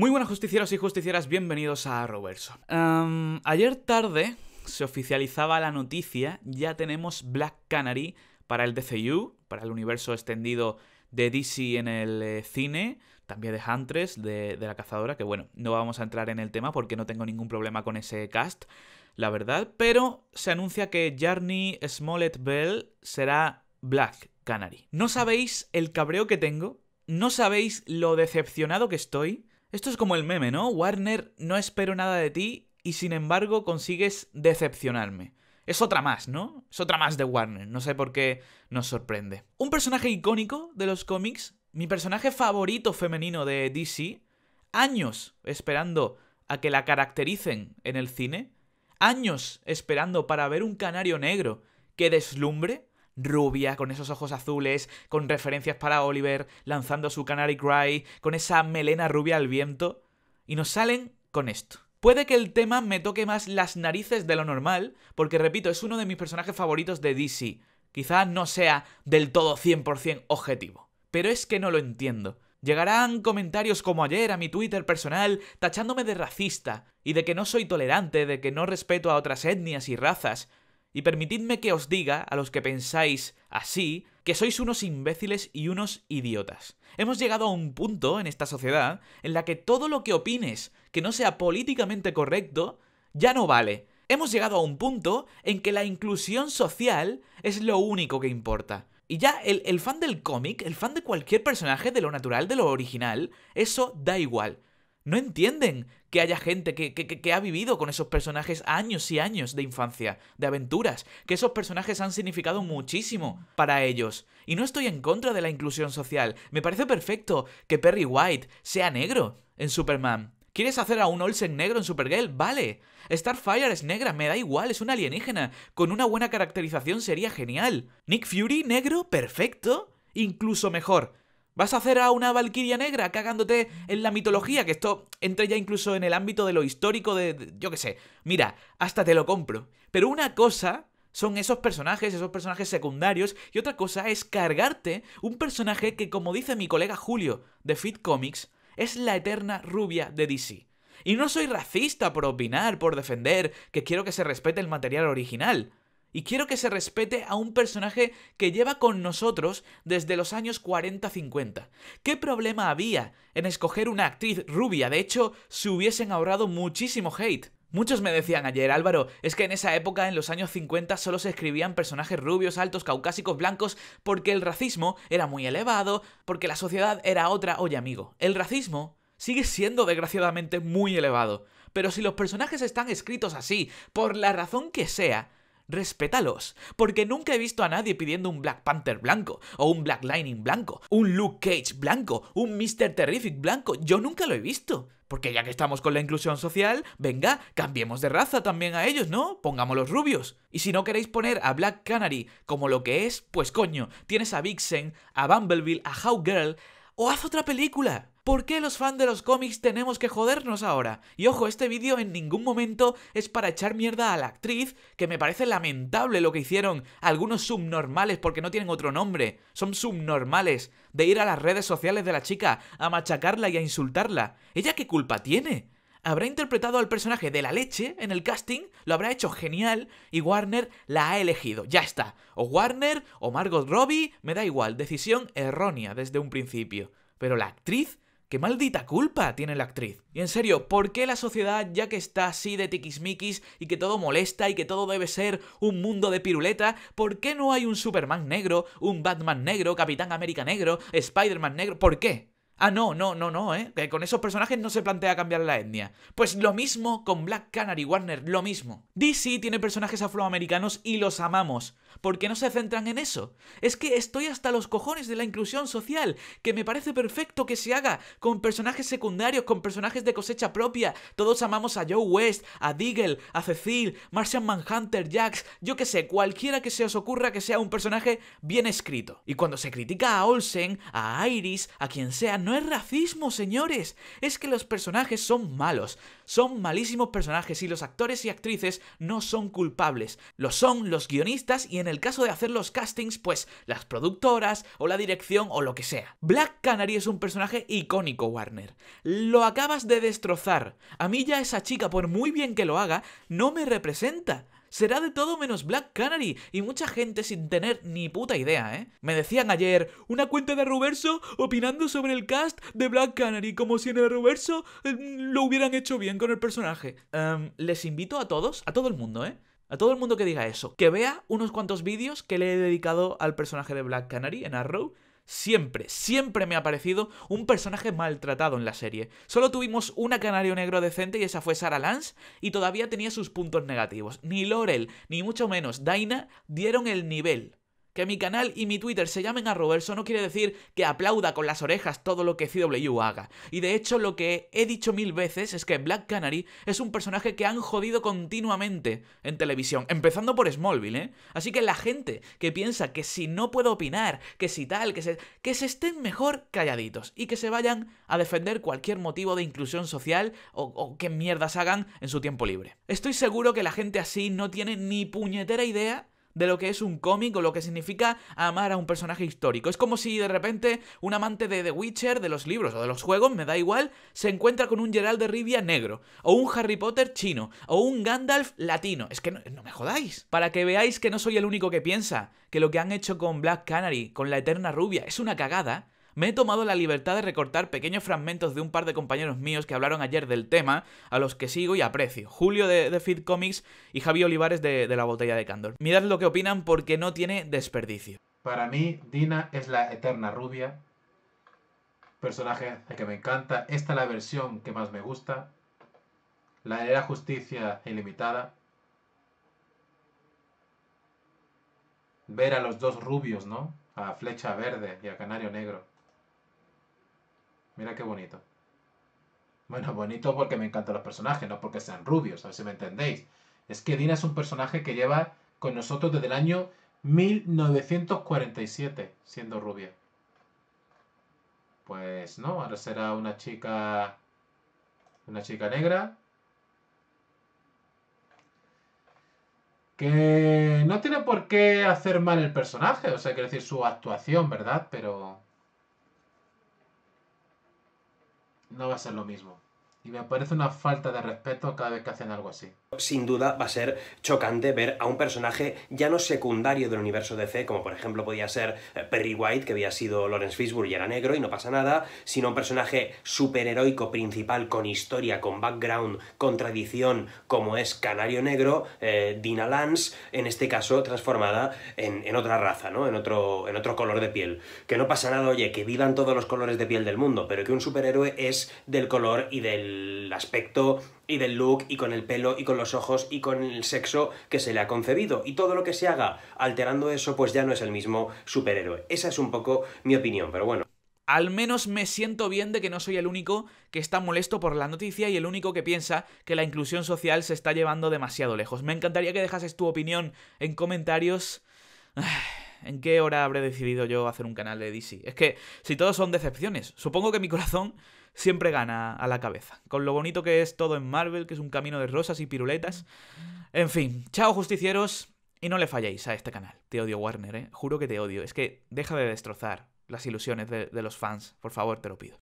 Muy buenas justicieros y justicieras, bienvenidos a Robertson. Em, ayer tarde se oficializaba la noticia, ya tenemos Black Canary para el DCU, para el universo extendido de DC en el eh, cine, también de Huntress, de, de, la cazadora, que bueno, no vamos a entrar en el tema porque no tengo ningún problema con ese cast, la verdad, pero se anuncia que Jarny Smollett Bell será Black Canary. No sabéis el cabreo que tengo, no sabéis lo decepcionado que estoy, esto es como el meme, ¿no? Warner, no espero nada de ti y sin embargo consigues decepcionarme. Es otra más, ¿no? Es otra más de Warner. No sé por qué nos sorprende. Un personaje icónico de los cómics, mi personaje favorito femenino de DC, años esperando a que la caractericen en el cine, años esperando para ver un canario negro que deslumbre, rubia, con esos ojos azules, con referencias para Oliver, lanzando su Canary Cry, con esa melena rubia al viento, y nos salen con esto. Puede que el tema me toque más las narices de lo normal, porque repito, es uno de mis personajes favoritos de DC. Quizá no sea del todo 100% objetivo, pero es que no lo entiendo. Llegarán comentarios como ayer a mi Twitter personal tachándome de racista y de que no soy tolerante, de que no respeto a otras etnias y razas, y permitidme que os diga, a los que pensáis así, que sois unos imbéciles y unos idiotas. Hemos llegado a un punto en esta sociedad en la que todo lo que opines que no sea políticamente correcto ya no vale. Hemos llegado a un punto en que la inclusión social es lo único que importa. Y ya el, el fan del cómic, el fan de cualquier personaje, de lo natural, de lo original, eso da igual no entienden que haya gente que, ha vivido con esos personajes años y años de infancia, de aventuras, que esos personajes han significado muchísimo para ellos. Y no estoy en contra de la inclusión social, me parece perfecto que Perry White sea negro en Superman. ¿Quieres hacer a un Olsen negro en Supergirl? Vale. Starfire es negra, me da igual, es un alienígena. Con una buena caracterización sería genial. Nick Fury negro, perfecto. Incluso mejor. Vas a hacer a una valquiria negra cagándote en la mitología, que esto entra ya incluso en el ámbito de lo histórico de, de yo qué sé. Mira, hasta te lo compro. Pero una cosa son esos personajes, esos personajes secundarios, y otra cosa es cargarte un personaje que, como dice mi colega Julio de Fit Comics, es la eterna rubia de DC. Y no soy racista por opinar, por defender, que quiero que se respete el material original. Y quiero que se respete a un personaje que lleva con nosotros desde los años 40-50. ¿Qué problema había en escoger una actriz rubia? De hecho, se hubiesen ahorrado muchísimo hate. Muchos me decían ayer, Álvaro, es que en esa época, en los años 50, solo se escribían personajes rubios, altos, caucásicos, blancos, porque el racismo era muy elevado, porque la sociedad era otra. Oye, amigo, el racismo sigue siendo desgraciadamente muy elevado. Pero si los personajes están escritos así, por la razón que sea, respétalos, porque nunca he visto a nadie pidiendo un Black Panther blanco, o un Black Lightning blanco, un Luke Cage blanco, un Mr. Terrific blanco, yo nunca lo he visto. Porque ya que estamos con la inclusión social, venga, cambiemos de raza también a ellos, ¿no? Pongámoslos rubios. Y si no queréis poner a Black Canary como lo que es, pues coño, tienes a Vixen, a Bumblebee, a Girl, o haz otra película. ¿Por qué los fans de los cómics tenemos que jodernos ahora? Y ojo, este vídeo en ningún momento es para echar mierda a la actriz, que me parece lamentable lo que hicieron algunos subnormales porque no tienen otro nombre, son subnormales, de ir a las redes sociales de la chica a machacarla y a insultarla. ¿Ella qué culpa tiene? Habrá interpretado al personaje de la leche en el casting, lo habrá hecho genial y Warner la ha elegido, ya está. O Warner o Margot Robbie, me da igual, decisión errónea desde un principio. Pero la actriz ¿Qué maldita culpa tiene la actriz? Y en serio, ¿por qué la sociedad, ya que está así de tiquismiquis y que todo molesta y que todo debe ser un mundo de piruleta, ¿por qué no hay un Superman negro, un Batman negro, Capitán América negro, Spider-Man negro? ¿Por qué? Ah, no, no, no, no, ¿eh? Que con esos personajes no se plantea cambiar la etnia. Pues lo mismo con Black Canary, Warner, lo mismo. DC tiene personajes afroamericanos y los amamos. ¿Por qué no se centran en eso? Es que estoy hasta los cojones de la inclusión social, que me parece perfecto que se haga con personajes secundarios, con personajes de cosecha propia. Todos amamos a Joe West, a Deagle, a Cecil, Martian Manhunter, Jax, yo que sé, cualquiera que se os ocurra que sea un personaje bien escrito. Y cuando se critica a Olsen, a Iris, a quien sea, no no es racismo, señores. Es que los personajes son malos. Son malísimos personajes y los actores y actrices no son culpables. Lo son los guionistas y en el caso de hacer los castings, pues las productoras o la dirección o lo que sea. Black Canary es un personaje icónico, Warner. Lo acabas de destrozar. A mí ya esa chica, por muy bien que lo haga, no me representa será de todo menos Black Canary y mucha gente sin tener ni puta idea, ¿eh? Me decían ayer, una cuenta de Ruberso opinando sobre el cast de Black Canary, como si en el Ruberso eh, lo hubieran hecho bien con el personaje. Em, les invito a todos, a todo el mundo, ¿eh? A todo el mundo que diga eso, que vea unos cuantos vídeos que le he dedicado al personaje de Black Canary en Arrow Siempre, siempre me ha parecido un personaje maltratado en la serie. Solo tuvimos una Canario Negro decente y esa fue Sarah Lance y todavía tenía sus puntos negativos. Ni Laurel, ni mucho menos Daina dieron el nivel que mi canal y mi Twitter se llamen a Roberto no quiere decir que aplauda con las orejas todo lo que CW haga. Y de hecho lo que he dicho mil veces es que Black Canary es un personaje que han jodido continuamente en televisión, empezando por Smallville, ¿eh? Así que la gente que piensa que si no puedo opinar, que si tal, que se... que se estén mejor calladitos y que se vayan a defender cualquier motivo de inclusión social o, o qué mierdas hagan en su tiempo libre. Estoy seguro que la gente así no tiene ni puñetera idea de lo que es un cómic o lo que significa amar a un personaje histórico. Es como si de repente un amante de The Witcher, de los libros o de los juegos, me da igual, se encuentra con un Gerald de Rivia negro, o un Harry Potter chino, o un Gandalf latino. Es que no, no me jodáis. Para que veáis que no soy el único que piensa, que lo que han hecho con Black Canary, con la Eterna Rubia, es una cagada me he tomado la libertad de recortar pequeños fragmentos de un par de compañeros míos que hablaron ayer del tema, a los que sigo y aprecio. Julio de, Feed Comics y Javi Olivares de, La Botella de Candor. Mirad lo que opinan porque no tiene desperdicio. Para mí, Dina es la eterna rubia. Personaje que me encanta. Esta es la versión que más me gusta. La era justicia ilimitada. Ver a los dos rubios, ¿no? A Flecha Verde y a Canario Negro. Mira qué bonito. Bueno, bonito porque me encantan los personajes, no porque sean rubios, a ver si me entendéis. Es que Dina es un personaje que lleva con nosotros desde el año 1947, siendo rubia. Pues no, ahora será una chica. Una chica negra. Que no tiene por qué hacer mal el personaje, o sea, quiero decir su actuación, ¿verdad? Pero no va a ser lo mismo. Y me parece una falta de respeto cada vez que hacen algo así. Sin duda va a ser chocante ver a un personaje ya no secundario del universo DC, como por ejemplo podía ser eh, Perry White, que había sido Lawrence Fishburne y era negro y no pasa nada, sino un personaje superheroico principal con historia, con background, con tradición, como es Canario Negro, eh, Dina Lance, en este caso transformada en, en, otra raza, ¿no? En otro, en otro color de piel. Que no pasa nada, oye, que vivan todos los colores de piel del mundo, pero que un superhéroe es del color y del aspecto y del look y con el pelo y con los ojos y con el sexo que se le ha concebido. Y todo lo que se haga alterando eso pues ya no es el mismo superhéroe. Esa es un poco mi opinión, pero bueno. Al menos me siento bien de que no soy el único que está molesto por la noticia y el único que piensa que la inclusión social se está llevando demasiado lejos. Me encantaría que dejases tu opinión en comentarios. ¿En qué hora habré decidido yo hacer un canal de DC? Es que si todos son decepciones, supongo que mi corazón siempre gana a la cabeza. Con lo bonito que es todo en Marvel, que es un camino de rosas y piruletas. En fin, chao justicieros y no le falléis a este canal. Te odio Warner, ¿eh? Juro que te odio. Es que deja de destrozar las ilusiones de los fans, por favor, te lo pido.